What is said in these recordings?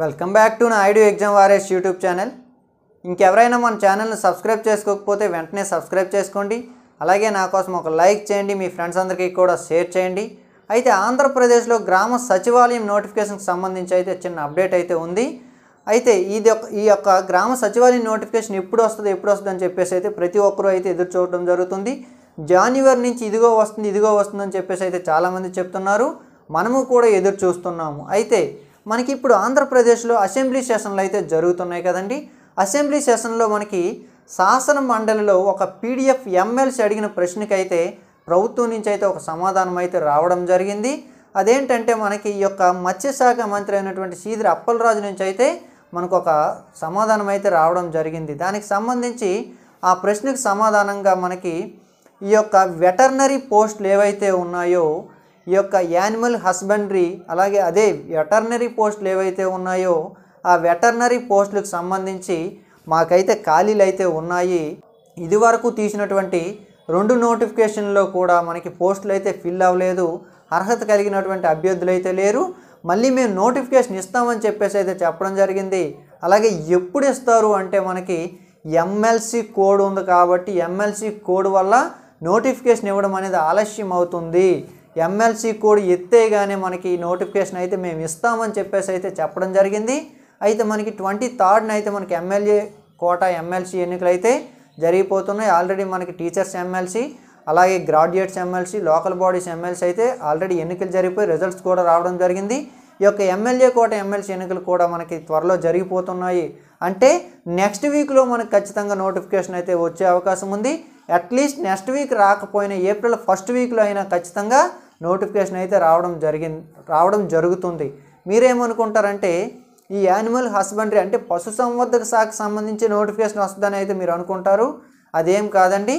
welcome back to నా ID exam వారెస్ YouTube channel ఇంకెవరైనా మన ఛానల్ని సబ్స్క్రైబ్ చేసుకోకపోతే వెంటనే సబ్స్క్రైబ్ చేసుకోండి అలాగే నా కోసం ఒక లైక్ చేయండి మీ ఫ్రెండ్స్ అందరికీ కూడా షేర్ చేయండి అయితే ఆంధ్రప్రదేశ్లో గ్రామ సచివాలయం నోటిఫికేషన్కి సంబంధించి అయితే చిన్న అప్డేట్ అయితే ఉంది అయితే ఇది ఈ యొక్క గ్రామ సచివాలయం నోటిఫికేషన్ ఎప్పుడు వస్తుంది ఎప్పుడు వస్తుంది అని చెప్పేసి అయితే ప్రతి ఒక్కరూ అయితే ఎదురు చూడటం జరుగుతుంది జాన్యువరి నుంచి ఇదిగో వస్తుంది ఇదిగో వస్తుందని చెప్పేసి అయితే చాలామంది చెప్తున్నారు మనము కూడా ఎదురు చూస్తున్నాము అయితే మనకి ఇప్పుడు ఆంధ్రప్రదేశ్లో అసెంబ్లీ సెషన్లు అయితే జరుగుతున్నాయి కదండి అసెంబ్లీ సెషన్లో మనకి శాసన మండలిలో ఒక పీడిఎఫ్ ఎమ్మెల్సీ అడిగిన ప్రశ్నకైతే ప్రభుత్వం నుంచి అయితే ఒక సమాధానం అయితే రావడం జరిగింది అదేంటంటే మనకి ఈ యొక్క మత్స్యశాఖ మంత్రి అయినటువంటి సీదిరి అప్పలరాజు నుంచి అయితే మనకు ఒక సమాధానం అయితే రావడం జరిగింది దానికి సంబంధించి ఆ ప్రశ్నకు సమాధానంగా మనకి ఈ యొక్క వెటర్నరీ పోస్టులు ఏవైతే ఉన్నాయో ఈ యొక్క యానిమల్ హస్బెండరీ అలాగే అదే వెటర్నరీ పోస్టులు ఏవైతే ఉన్నాయో ఆ వెటర్నరీ పోస్టులకు సంబంధించి మాకైతే ఖాళీలు అయితే ఉన్నాయి ఇదివరకు తీసినటువంటి రెండు నోటిఫికేషన్లో కూడా మనకి పోస్టులు అయితే ఫిల్ అవ్వలేదు అర్హత కలిగినటువంటి అభ్యర్థులు అయితే లేరు మళ్ళీ మేము నోటిఫికేషన్ ఇస్తామని చెప్పేసి అయితే చెప్పడం జరిగింది అలాగే ఎప్పుడు ఇస్తారు అంటే మనకి ఎమ్మెల్సీ కోడ్ ఉంది కాబట్టి ఎమ్మెల్సీ కోడ్ వల్ల నోటిఫికేషన్ ఇవ్వడం అనేది ఆలస్యం అవుతుంది ఎమ్మెల్సీ కోడ్ ఎత్తేగానే మనకి నోటిఫికేషన్ అయితే మేము ఇస్తామని చెప్పేసి అయితే చెప్పడం జరిగింది అయితే మనకి ట్వంటీ థర్డ్న అయితే మనకి ఎమ్మెల్యే కోట ఎమ్మెల్సీ ఎన్నికలు అయితే జరిగిపోతున్నాయి ఆల్రెడీ మనకి టీచర్స్ ఎమ్మెల్సీ అలాగే graduates MLC local bodies MLC అయితే ఆల్రెడీ ఎన్నికలు జరిగిపోయి రిజల్ట్స్ కూడా రావడం జరిగింది ఈ యొక్క ఎమ్మెల్యే కోట ఎమ్మెల్సీ ఎన్నికలు కూడా మనకి త్వరలో జరిగిపోతున్నాయి అంటే నెక్స్ట్ వీక్లో మనకు ఖచ్చితంగా నోటిఫికేషన్ అయితే వచ్చే అవకాశం ఉంది అట్లీస్ట్ నెక్స్ట్ వీక్ రాకపోయినా ఏప్రిల్ ఫస్ట్ వీక్లో అయినా ఖచ్చితంగా నోటిఫికేషన్ అయితే రావడం జరిగింది రావడం జరుగుతుంది మీరేమనుకుంటారంటే ఈ యానిమల్ హస్బెండరీ అంటే పశుసంవర్ధక శాఖకు సంబంధించి నోటిఫికేషన్ వస్తుందని అయితే మీరు అనుకుంటారు అదేం కాదండి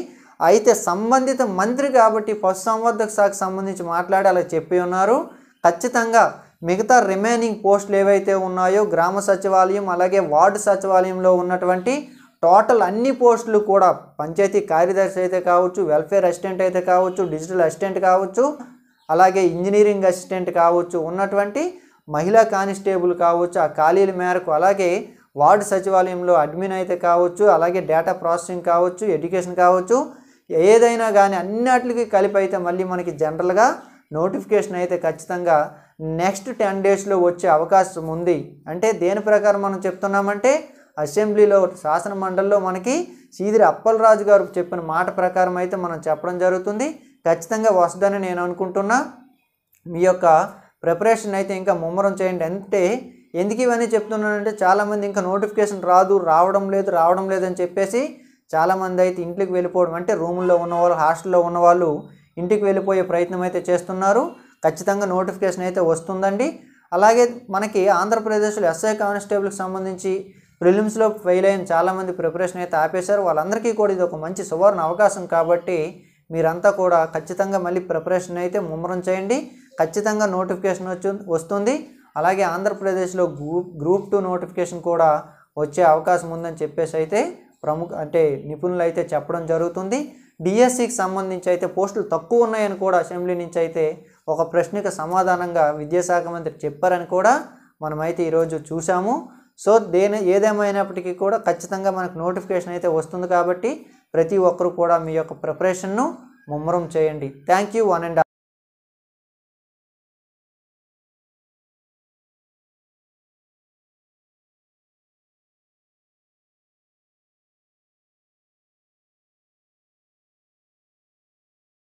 అయితే సంబంధిత మంత్రి కాబట్టి పశుసంవర్ధక శాఖకు సంబంధించి మాట్లాడి అలా చెప్పి ఉన్నారు ఖచ్చితంగా మిగతా రిమైనింగ్ పోస్టులు ఏవైతే ఉన్నాయో గ్రామ సచివాలయం అలాగే వార్డు సచివాలయంలో ఉన్నటువంటి టోటల్ అన్ని పోస్టులు కూడా పంచాయతీ కార్యదర్శి అయితే కావచ్చు వెల్ఫేర్ అసిస్టెంట్ అయితే కావచ్చు డిజిటల్ అసిస్టెంట్ కావచ్చు అలాగే ఇంజనీరింగ్ అసిస్టెంట్ కావచ్చు ఉన్నటువంటి మహిళా కానిస్టేబుల్ కావచ్చు ఆ ఖాళీల మేరకు అలాగే వార్డు సచివాలయంలో అడ్మిన్ అయితే కావచ్చు అలాగే డేటా ప్రాసెసింగ్ కావచ్చు ఎడ్యుకేషన్ కావచ్చు ఏదైనా కానీ అన్నిటికి కలిపి అయితే మళ్ళీ మనకి జనరల్గా నోటిఫికేషన్ అయితే ఖచ్చితంగా నెక్స్ట్ టెన్ డేస్లో వచ్చే అవకాశం ఉంది అంటే దేని ప్రకారం మనం చెప్తున్నామంటే అసెంబ్లీలో శాసన మండలిలో మనకి సీదిరి అప్పలరాజు గారు చెప్పిన మాట ప్రకారం అయితే మనం చెప్పడం జరుగుతుంది ఖచ్చితంగా వస్తుందని నేను అనుకుంటున్నా మీ యొక్క ప్రిపరేషన్ అయితే ఇంకా ముమ్మరం చేయండి అంటే ఎందుకు ఇవన్నీ చెప్తున్నానంటే చాలామంది ఇంకా నోటిఫికేషన్ రాదు రావడం లేదు రావడం లేదని చెప్పేసి చాలామంది అయితే ఇంట్లోకి వెళ్ళిపోవడం అంటే రూముల్లో ఉన్నవాళ్ళు హాస్టల్లో ఉన్నవాళ్ళు ఇంటికి వెళ్ళిపోయే ప్రయత్నం అయితే చేస్తున్నారు ఖచ్చితంగా నోటిఫికేషన్ అయితే వస్తుందండి అలాగే మనకి ఆంధ్రప్రదేశ్లో ఎస్ఐ కానిస్టేబుల్కి సంబంధించి ప్రిలిమ్స్లో ఫెయిల్ అయిన చాలామంది ప్రిపరేషన్ అయితే ఆపేశారు వాళ్ళందరికీ కూడా ఇది ఒక మంచి సువర్ణ అవకాశం కాబట్టి మీరంతా కూడా ఖచ్చితంగా మళ్ళీ ప్రిపరేషన్ అయితే ముమ్మరం చేయండి ఖచ్చితంగా నోటిఫికేషన్ వచ్చి వస్తుంది అలాగే ఆంధ్రప్రదేశ్లో గ్రూప్ గ్రూప్ టూ నోటిఫికేషన్ కూడా వచ్చే అవకాశం ఉందని చెప్పేసి అయితే ప్రముఖ అంటే నిపుణులు అయితే చెప్పడం జరుగుతుంది డిఎస్సికి సంబంధించి అయితే పోస్టులు తక్కువ ఉన్నాయని కూడా అసెంబ్లీ నుంచి అయితే ఒక ప్రశ్నకు సమాధానంగా విద్యాశాఖ మంత్రి చెప్పారని కూడా మనమైతే ఈరోజు చూసాము సో దేని ఏదేమైనప్పటికీ కూడా ఖచ్చితంగా మనకు నోటిఫికేషన్ అయితే వస్తుంది కాబట్టి ప్రతి ఒక్కరు కూడా మీ యొక్క ప్రిపరేషన్ను ముమ్మరం చేయండి థ్యాంక్ యూ వన్ అండ్